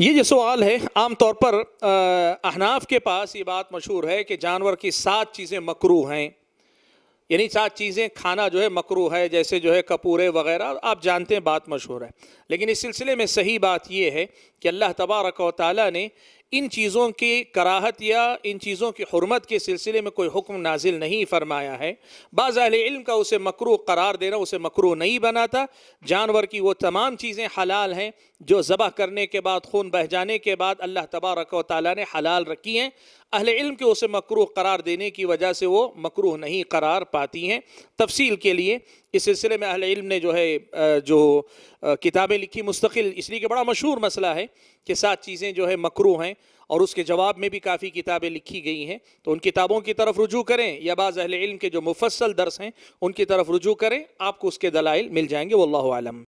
ये जो सवाल है आम तौर पर अहनाफ के पास ये बात मशहूर है कि जानवर की सात चीज़ें मकरू हैं यानी सात चीज़ें खाना जो है मकरू है जैसे जो है कपूरे वगैरह आप जानते हैं बात मशहूर है लेकिन इस सिलसिले में सही बात यह है कि अल्लाह तबारक वाली ने इन चीज़ों की कराहत या इन चीज़ों की हरमत के सिलसिले में कोई हुक्म नाजिल नहीं फरमाया है बाज़ इल्म का उसे मकरू करार देना उसे मकरू नहीं बनाता जानवर की वो तमाम चीज़ें हलाल हैं जो ज़बह करने के बाद खून बह जाने के बाद अल्लाह तबारक वाली ने हलाल रखी हैं अहल इल्म के उसे मकरूह करार देने की वजह से वो मकरूह नहीं करार पाती हैं तफसील के लिए इस सिलसिले में अहल इल्म ने जो है जो किताबें लिखी मुस्तकिल इसलिए कि बड़ा मशहूर मसला है कि सात चीज़ें जो है मकरूह हैं और उसके जवाब में भी काफ़ी किताबें लिखी गई हैं तो उन किताबों की तरफ रुजू करें या बाज़ अहल इल्म के जो मुफसल दर्स हैं उनकी तरफ रुजू करें आपको उसके दलाइल मिल जाएंगे वल्लम